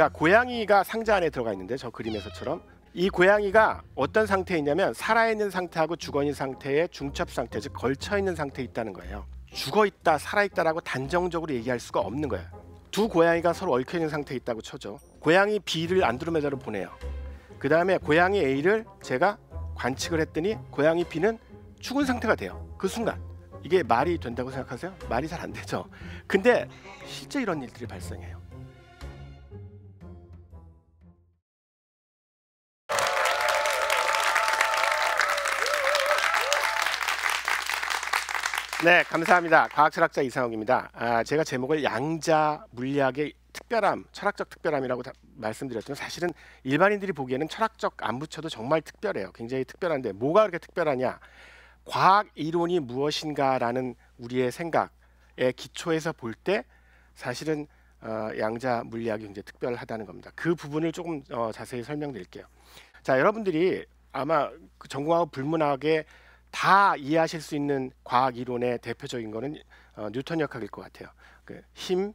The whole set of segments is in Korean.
그러니까 고양이가 상자 안에 들어가 있는데 저 그림에서처럼 이 고양이가 어떤 상태에 있냐면 살아있는 상태하고 죽어있는 상태의 중첩 상태 즉 걸쳐있는 상태에 있다는 거예요 죽어있다 살아있다라고 단정적으로 얘기할 수가 없는 거예요 두 고양이가 서로 얽혀있는 상태에 있다고 쳐죠 고양이 B를 안드로메다로 보내요 그 다음에 고양이 A를 제가 관측을 했더니 고양이 B는 죽은 상태가 돼요 그 순간 이게 말이 된다고 생각하세요? 말이 잘 안 되죠 근데 실제 이런 일들이 발생해요 네, 감사합니다. 과학철학자 이상욱입니다. 아, 제가 제목을 양자 물리학의 특별함, 철학적 특별함이라고 다, 말씀드렸지만 사실은 일반인들이 보기에는 철학적 안 붙여도 정말 특별해요. 굉장히 특별한데 뭐가 그렇게 특별하냐? 과학 이론이 무엇인가라는 우리의 생각의 기초에서 볼 때 사실은 어, 양자 물리학이 굉장히 특별하다는 겁니다. 그 부분을 조금 어, 자세히 설명드릴게요. 자, 여러분들이 아마 그 전공하고 불문학의 다 이해하실 수 있는 과학 이론의 대표적인 거는 어, 뉴턴 역학일 것 같아요. 그 힘,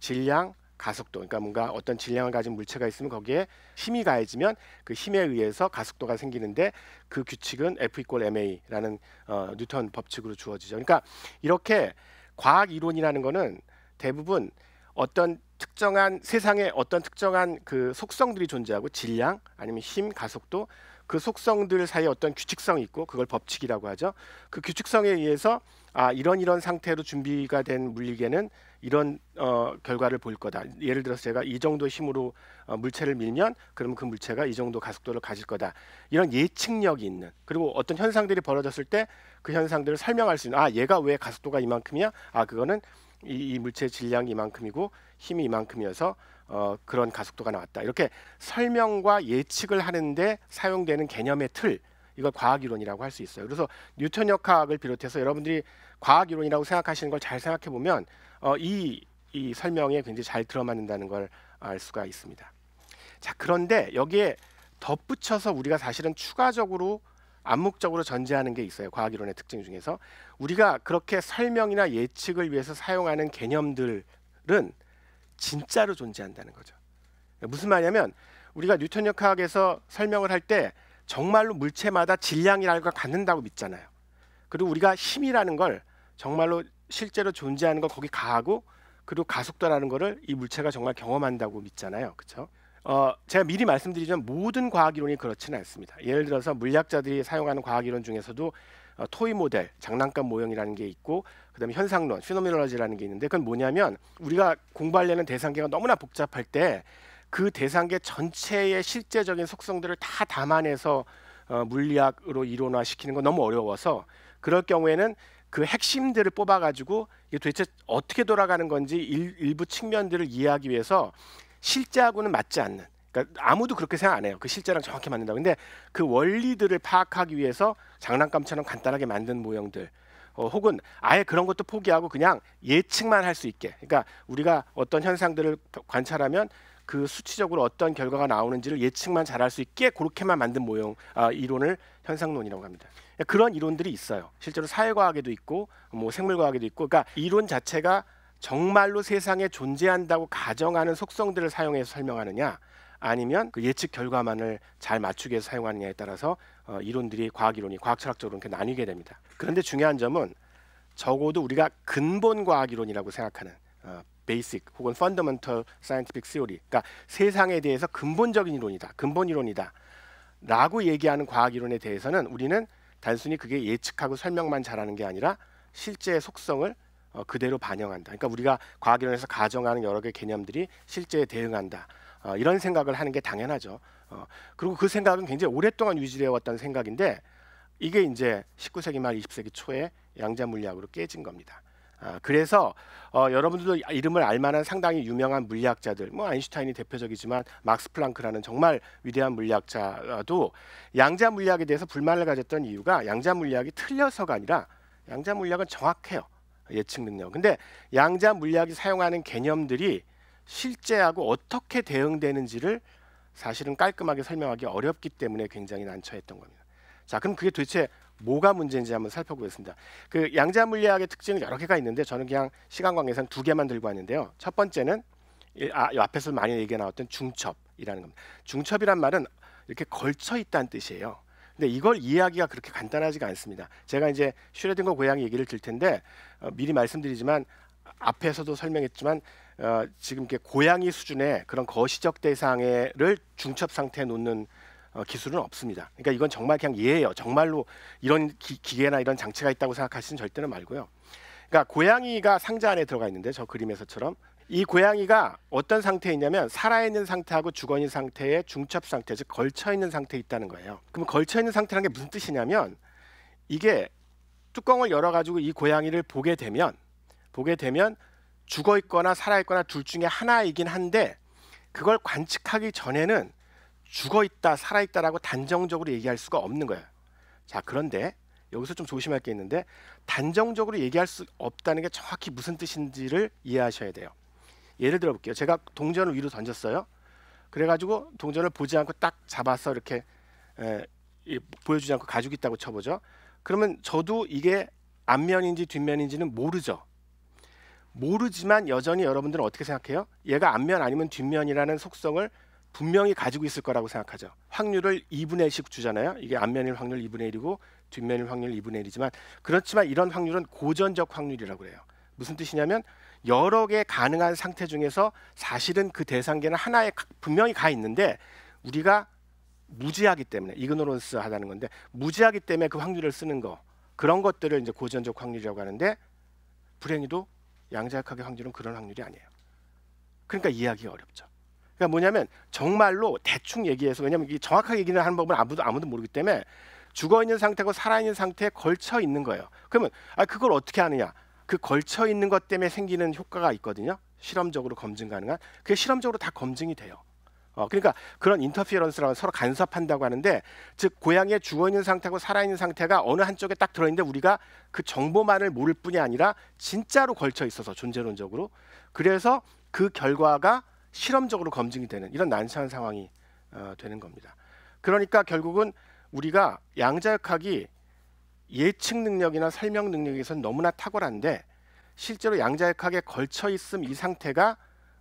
질량, 가속도. 그러니까 뭔가 어떤 질량을 가진 물체가 있으면 거기에 힘이 가해지면 그 힘에 의해서 가속도가 생기는데 그 규칙은 F 이퀄 ma라는 어, 뉴턴 법칙으로 주어지죠. 그러니까 이렇게 과학 이론이라는 거는 대부분 어떤 특정한 세상에 어떤 특정한 그 속성들이 존재하고 질량 아니면 힘, 가속도 그 속성들 사이에 어떤 규칙성이 있고 그걸 법칙이라고 하죠. 그 규칙성에 의해서 아 이런 이런 상태로 준비가 된 물리계는 이런 어, 결과를 볼 거다. 예를 들어서 제가 이 정도 힘으로 어, 물체를 밀면 그러면 그 물체가 이 정도 가속도를 가질 거다. 이런 예측력이 있는 그리고 어떤 현상들이 벌어졌을 때 그 현상들을 설명할 수 있는 아 얘가 왜 가속도가 이만큼이야? 아 그거는 이, 이 물체의 질량이 이만큼이고 힘이 이만큼이어서 어, 그런 가속도가 나왔다. 이렇게 설명과 예측을 하는데 사용되는 개념의 틀 이걸 과학 이론이라고 할 수 있어요. 그래서 뉴턴 역학을 비롯해서 여러분들이 과학 이론이라고 생각하시는 걸 잘 생각해 보면 어, 이, 이 설명에 굉장히 잘 들어맞는다는 걸 알 수가 있습니다. 자 그런데 여기에 덧붙여서 우리가 사실은 추가적으로 암묵적으로 전제하는 게 있어요. 과학 이론의 특징 중에서 우리가 그렇게 설명이나 예측을 위해서 사용하는 개념들은 진짜로 존재한다는 거죠. 무슨 말이냐면 우리가 뉴턴 역학에서 설명을 할 때 정말로 물체마다 질량이라는 걸 갖는다고 믿잖아요. 그리고 우리가 힘이라는 걸 정말로 실제로 존재하는 걸 거기 가하고 그리고 가속도라는 거를 이 물체가 정말 경험한다고 믿잖아요. 그렇죠? 어, 제가 미리 말씀드리자면 모든 과학 이론이 그렇지는 않습니다. 예를 들어서 물리학자들이 사용하는 과학 이론 중에서도 어, 토이 모델, 장난감 모형이라는 게 있고 그다음에 현상론, 피노미널러지라는 게 있는데 그건 뭐냐면 우리가 공부하려는 대상계가 너무나 복잡할 때 그 대상계 전체의 실제적인 속성들을 다 담아내서 어, 물리학으로 이론화시키는 건 너무 어려워서 그럴 경우에는 그 핵심들을 뽑아가지고 이게 도대체 어떻게 돌아가는 건지 일, 일부 측면들을 이해하기 위해서 실제하고는 맞지 않는 그러니까 아무도 그렇게 생각 안 해요. 그 실제랑 정확히 맞는다. 근데 그 원리들을 파악하기 위해서 장난감처럼 간단하게 만든 모형들 어, 혹은 아예 그런 것도 포기하고 그냥 예측만 할 수 있게. 그러니까 우리가 어떤 현상들을 관찰하면 그 수치적으로 어떤 결과가 나오는지를 예측만 잘할 수 있게 그렇게만 만든 모형 아, 이론을 현상론이라고 합니다. 그런 이론들이 있어요. 실제로 사회과학에도 있고 뭐 생물과학에도 있고, 그러니까 이론 자체가 정말로 세상에 존재한다고 가정하는 속성들을 사용해서 설명하느냐, 아니면 그 예측 결과만을 잘 맞추기 위해서 사용하느냐에 따라서 어, 이론들이 과학 이론이 과학 철학적으로 이렇게 나뉘게 됩니다. 그런데 중요한 점은 적어도 우리가 근본 과학 이론이라고 생각하는 어, 베이식 혹은 펀더멘털 사이언티픽 시오리 그러니까 세상에 대해서 근본적인 이론이다. 근본 이론이다. 라고 얘기하는 과학 이론에 대해서는 우리는 단순히 그게 예측하고 설명만 잘하는 게 아니라 실제의 속성을 어, 그대로 반영한다. 그러니까 우리가 과학 이론에서 가정하는 여러 개 개념들이 실제에 대응한다. 어, 이런 생각을 하는 게 당연하죠. 어, 그리고 그 생각은 굉장히 오랫동안 유지되어 왔다는 생각인데 이게 이제 19세기 말 20세기 초에 양자 물리학으로 깨진 겁니다. 아, 그래서 어, 여러분들도 이름을 알만한 상당히 유명한 물리학자들, 뭐 아인슈타인이 대표적이지만 막스 플랑크라는 정말 위대한 물리학자도 양자 물리학에 대해서 불만을 가졌던 이유가 양자 물리학이 틀려서가 아니라 양자 물리학은 정확해요 예측 능력. 근데 양자 물리학이 사용하는 개념들이 실제하고 어떻게 대응되는지를 사실은 깔끔하게 설명하기 어렵기 때문에 굉장히 난처했던 겁니다. 자, 그럼 그게 도대체 뭐가 문제인지 한번 살펴보겠습니다. 그 양자 물리학의 특징은 여러 개가 있는데 저는 그냥 시간 관계상 두 개만 들고 왔는데요. 첫 번째는 아, 앞에서 많이 얘기가 나왔던 중첩이라는 겁니다. 중첩이란 말은 이렇게 걸쳐 있다는 뜻이에요. 근데 이걸 이해하기가 그렇게 간단하지가 않습니다. 제가 이제 슈레딩거 고양이 얘기를 들 텐데 어, 미리 말씀드리지만 앞에서도 설명했지만 어, 지금 이렇게 고양이 수준의 그런 거시적 대상에를 중첩 상태에 놓는 어, 기술은 없습니다. 그러니까 이건 정말 그냥 예예요. 정말로 이런 기, 기계나 이런 장치가 있다고 생각하시는 절대는 말고요. 그러니까 고양이가 상자 안에 들어가 있는데 저 그림에서처럼 이 고양이가 어떤 상태에 있냐면 살아있는 상태하고 죽어있는 상태의 중첩 상태 즉 걸쳐있는 상태에 있다는 거예요 그럼 걸쳐있는 상태라는 게 무슨 뜻이냐면 이게 뚜껑을 열어가지고 이 고양이를 보게 되면 보게 되면 죽어 있거나 살아 있거나 둘 중에 하나이긴 한데 그걸 관측하기 전에는 죽어 있다, 살아 있다라고 단정적으로 얘기할 수가 없는 거예요. 자, 그런데 여기서 좀 조심할 게 있는데 단정적으로 얘기할 수 없다는 게 정확히 무슨 뜻인지를 이해하셔야 돼요. 예를 들어 볼게요. 제가 동전을 위로 던졌어요. 그래가지고 동전을 보지 않고 딱 잡아서 이렇게 에, 보여주지 않고 가지고 있다고 쳐보죠. 그러면 저도 이게 앞면인지 뒷면인지는 모르죠. 모르지만 여전히 여러분들은 어떻게 생각해요? 얘가 앞면 아니면 뒷면이라는 속성을 분명히 가지고 있을 거라고 생각하죠. 확률을 2분의 1씩 주잖아요. 이게 앞면일 확률 2분의 1이고 뒷면일 확률 2분의 1이지만 그렇지만 이런 확률은 고전적 확률이라고 그래요. 무슨 뜻이냐면 여러 개 가능한 상태 중에서 사실은 그 대상계는 하나에 분명히 가 있는데 우리가 무지하기 때문에 이그노런스 하다는 건데 무지하기 때문에 그 확률을 쓰는 거 그런 것들을 이제 고전적 확률이라고 하는데 불행히도 양자역학의 확률은 그런 확률이 아니에요. 그러니까 이해하기가 어렵죠. 그러니까 뭐냐면 정말로 대충 얘기해서 왜냐면 이 정확하게 얘기를 하는 법은 아무도 아무도 모르기 때문에 죽어 있는 상태고 살아 있는 상태에 걸쳐 있는 거예요. 그러면 아 그걸 어떻게 하느냐? 그 걸쳐 있는 것 때문에 생기는 효과가 있거든요. 실험적으로 검증 가능한 그게 실험적으로 다 검증이 돼요. 어, 그러니까 그런 인터피어런스랑 서로 간섭한다고 하는데 즉 고양이의 죽어있는 상태고 살아있는 상태가 어느 한쪽에 딱 들어있는데 우리가 그 정보만을 모를 뿐이 아니라 진짜로 걸쳐 있어서 존재론적으로 그래서 그 결과가 실험적으로 검증이 되는 이런 난처한 상황이 어, 되는 겁니다. 그러니까 결국은 우리가 양자역학이 예측 능력이나 설명 능력에선 너무나 탁월한데 실제로 양자역학에 걸쳐 있음 이 상태가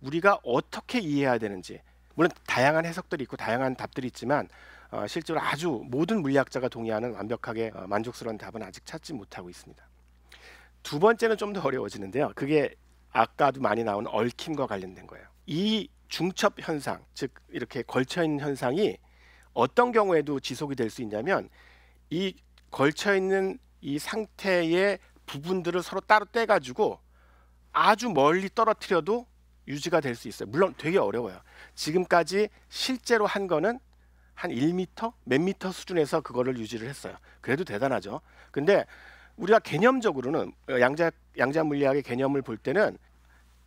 우리가 어떻게 이해해야 되는지 물론 다양한 해석들이 있고 다양한 답들이 있지만 어, 실제로 아주 모든 물리학자가 동의하는 완벽하게 어, 만족스러운 답은 아직 찾지 못하고 있습니다. 두 번째는 좀 더 어려워지는데요. 그게 아까도 많이 나온 얽힘과 관련된 거예요. 이 중첩 현상, 즉 이렇게 걸쳐 있는 현상이 어떤 경우에도 지속이 될 수 있냐면 이 걸쳐 있는 이 상태의 부분들을 서로 따로 떼 가지고 아주 멀리 떨어뜨려도 유지가 될 수 있어요. 물론 되게 어려워요. 지금까지 실제로 한 거는 한 1미터, 몇 미터 수준에서 그거를 유지를 했어요. 그래도 대단하죠. 근데 우리가 개념적으로는 어, 양자 양자 물리학의 개념을 볼 때는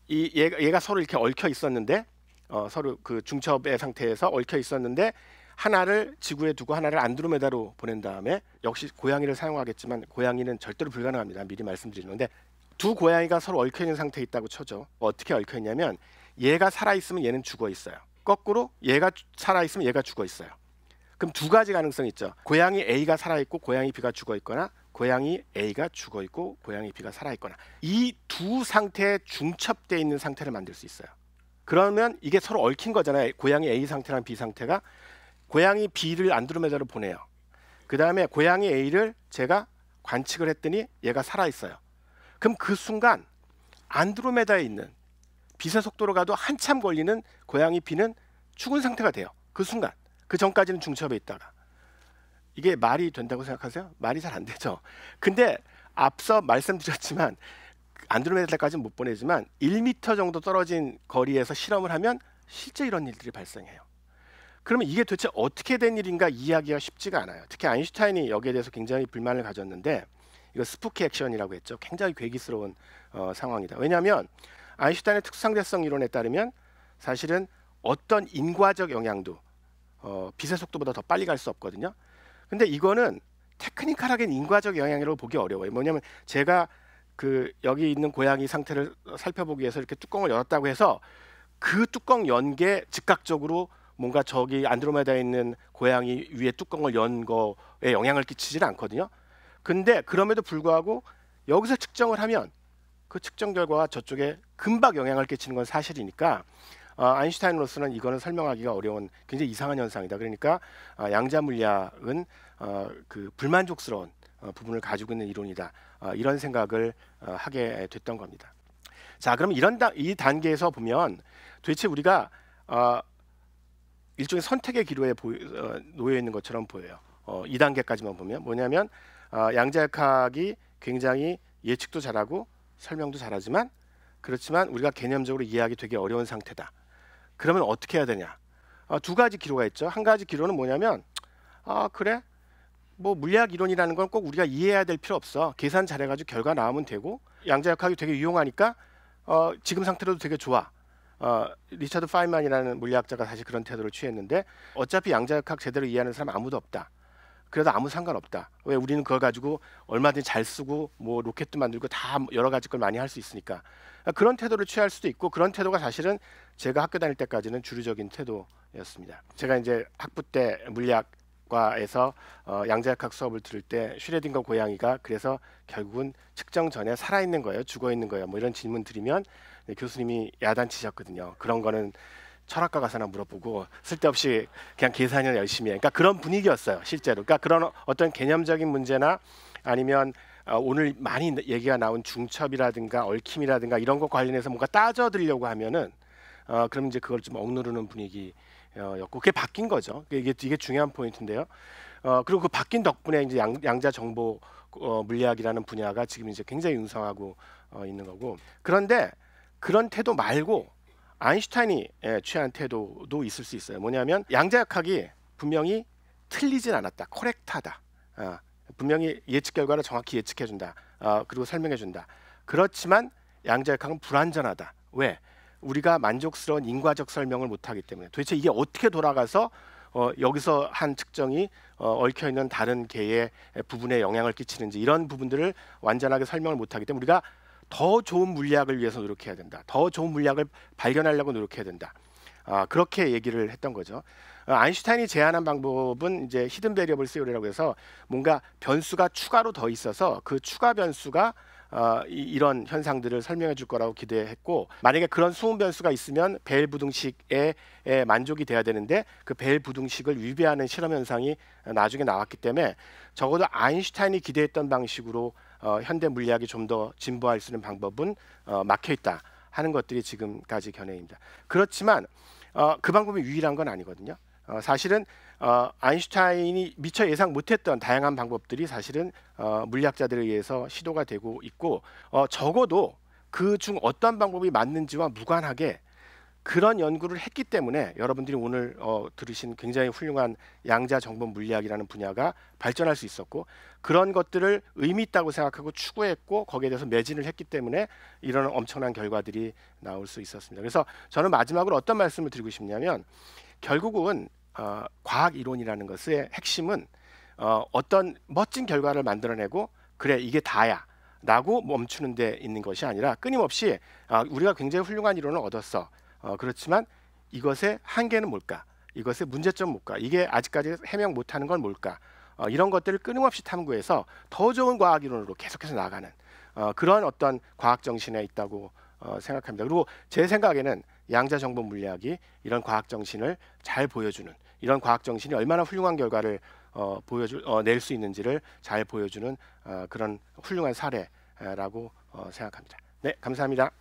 이 얘가, 얘가 서로 이렇게 얽혀 있었는데 어, 서로 그 중첩의 상태에서 얽혀 있었는데 하나를 지구에 두고 하나를 안드로메다로 보낸 다음에 역시 고양이를 사용하겠지만 고양이는 절대로 불가능합니다. 미리 말씀드리는데 두 고양이가 서로 얽혀 있는 상태에 있다고 쳐죠. 뭐 어떻게 얽혀 있냐면 얘가 살아 있으면 얘는 죽어 있어요. 거꾸로 얘가 살아 있으면 얘가 죽어 있어요. 그럼 두 가지 가능성이 있죠. 고양이 A가 살아 있고 고양이 B가 죽어 있거나 고양이 A가 죽어 있고 고양이 B가 살아 있거나 이 두 상태에 중첩되어 있는 상태를 만들 수 있어요. 그러면 이게 서로 얽힌 거잖아요. 고양이 A 상태랑 B 상태가 고양이 B를 안드로메다로 보내요. 그다음에 고양이 A를 제가 관측을 했더니 얘가 살아 있어요. 그럼 그 순간 안드로메다에 있는 빛의 속도로 가도 한참 걸리는 고양이 피는 죽은 상태가 돼요. 그 순간. 그 전까지는 중첩에 있다가. 이게 말이 된다고 생각하세요? 말이 잘 안 되죠. 근데 앞서 말씀드렸지만 안드로메다까지는 못 보내지만 1미터 정도 떨어진 거리에서 실험을 하면 실제 이런 일들이 발생해요. 그러면 이게 도대체 어떻게 된 일인가 이해하기가 쉽지가 않아요. 특히 아인슈타인이 여기에 대해서 굉장히 불만을 가졌는데 이거 스푸키 액션이라고 했죠. 굉장히 괴기스러운 어, 상황이다. 왜냐하면 아인슈타인의 특수상대성 이론에 따르면 사실은 어떤 인과적 영향도 어, 빛의 속도보다 더 빨리 갈 수 없거든요. 근데 이거는 테크니컬하게 인과적 영향이라고 보기 어려워요. 뭐냐면 제가 그 여기 있는 고양이 상태를 살펴보기 위해서 이렇게 뚜껑을 열었다고 해서 그 뚜껑 연게 즉각적으로 뭔가 저기 안드로메다에 있는 고양이 위에 뚜껑을 연 거에 영향을 끼치지는 않거든요. 근데 그럼에도 불구하고 여기서 측정을 하면 그 측정 결과가 저쪽에 금박 영향을 끼치는 건 사실이니까 어, 아인슈타인으로서는 이거는 설명하기가 어려운 굉장히 이상한 현상이다. 그러니까 어, 양자 물리학은 어, 그 불만족스러운 어, 부분을 가지고 있는 이론이다. 어, 이런 생각을 어, 하게 됐던 겁니다. 자, 그럼 이런 다, 이 단계에서 보면 도대체 우리가 어, 일종의 선택의 기로에 보 어, 놓여 있는 것처럼 보여요. 어, 2단계까지만 보면 뭐냐면 어, 양자역학이 굉장히 예측도 잘하고 설명도 잘하지만 그렇지만 우리가 개념적으로 이해하기 되게 어려운 상태다. 그러면 어떻게 해야 되냐? 어, 두 가지 기로가 있죠. 한 가지 기로는 뭐냐면 아 그래 뭐 물리학 이론이라는 건 꼭 우리가 이해해야 될 필요 없어. 계산 잘해가지고 결과 나오면 되고 양자역학이 되게 유용하니까 어, 지금 상태로도 되게 좋아. 어, 리처드 파인만이라는 물리학자가 사실 그런 태도를 취했는데 어차피 양자역학 제대로 이해하는 사람 아무도 없다. 그래도 아무 상관없다. 왜 우리는 그걸 가지고 얼마든지 잘 쓰고 뭐 로켓도 만들고 다 여러 가지 걸 많이 할 수 있으니까 그러니까 그런 태도를 취할 수도 있고 그런 태도가 사실은 제가 학교 다닐 때까지는 주류적인 태도였습니다. 제가 이제 학부 때 물리학과에서 어, 양자역학 수업을 들을 때 슈레딩거 고양이가 그래서 결국은 측정 전에 살아 있는 거예요, 죽어 있는 거예요, 뭐 이런 질문 드리면 네, 교수님이 야단치셨거든요. 그런 거는 철학과 가서나 물어보고 쓸데없이 그냥 계산을 열심히 해. 그러니까 그런 분위기였어요 실제로. 그러니까 그런 어떤 개념적인 문제나 아니면 어, 오늘 많이 얘기가 나온 중첩이라든가 얽힘이라든가 이런 것 관련해서 뭔가 따져드리려고 하면은 어, 그럼 이제 그걸 좀 억누르는 분위기였고 그게 바뀐 거죠. 이게 이게 중요한 포인트인데요. 어, 그리고 그 바뀐 덕분에 이제 양, 자 정보 어, 물리학이라는 분야가 지금 이제 굉장히 융성하고 어, 있는 거고 그런데 그런 태도 말고 아인슈타인이 예, 취한 태도도 있을 수 있어요. 뭐냐면 양자역학이 분명히 틀리진 않았다. 코렉타다 아, 분명히 예측 결과를 정확히 예측해준다. 아, 그리고 설명해준다. 그렇지만 양자역학은 불완전하다. 왜? 우리가 만족스러운 인과적 설명을 못하기 때문에 도대체 이게 어떻게 돌아가서 어, 여기서 한측정이 어, 얽혀 있는 다른 개의 부분에 영향을 끼치는지 이런 부분들을 완전하게 설명을 못하기 때문에 우리가 더 좋은 물리학을 위해서 노력해야 된다. 더 좋은 물리학을 발견하려고 노력해야 된다. 아, 그렇게 얘기를 했던 거죠. 아, 아인슈타인이 제안한 방법은 이제 히든 베리어블 세오리라고 해서 뭔가 변수가 추가로 더 있어서 그 추가 변수가 어, 이, 이런 현상들을 설명해 줄 거라고 기대했고 만약에 그런 숨은 변수가 있으면 벨 부등식에 에, 만족이 돼야 되는데 그 벨 부등식을 위배하는 실험 현상이 나중에 나왔기 때문에 적어도 아인슈타인이 기대했던 방식으로 어, 현대 물리학이 좀 더 진보할 수 있는 방법은 어, 막혀 있다 하는 것들이 지금까지 견해입니다. 그렇지만 어, 그 방법이 유일한 건 아니거든요. 어, 사실은 어, 아인슈타인이 미처 예상 못했던 다양한 방법들이 사실은 어, 물리학자들에 의해서 시도가 되고 있고 어, 적어도 그 중 어떤 방법이 맞는지와 무관하게 그런 연구를 했기 때문에 여러분들이 오늘 어, 들으신 굉장히 훌륭한 양자 정보 물리학이라는 분야가 발전할 수 있었고 그런 것들을 의미 있다고 생각하고 추구했고 거기에 대해서 매진을 했기 때문에 이런 엄청난 결과들이 나올 수 있었습니다. 그래서 저는 마지막으로 어떤 말씀을 드리고 싶냐면 결국은 어, 과학 이론이라는 것의 핵심은 어, 어떤 멋진 결과를 만들어내고 그래 이게 다야 라고 멈추는 데 있는 것이 아니라 끊임없이 아, 우리가 굉장히 훌륭한 이론을 얻었어 어, 그렇지만 이것의 한계는 뭘까? 이것의 문제점 뭘까? 이게 아직까지 해명 못하는 건 뭘까? 어, 이런 것들을 끊임없이 탐구해서 더 좋은 과학 이론으로 계속해서 나가는 어, 그런 어떤 과학 정신에 있다고 어, 생각합니다. 그리고 제 생각에는 양자 정보 물리학이 이런 과학 정신을 잘 보여주는 이런 과학 정신이 얼마나 훌륭한 결과를 어, 보여줄 어, 낼 수 있는지를 잘 보여주는 어, 그런 훌륭한 사례라고 어, 생각합니다. 네, 감사합니다.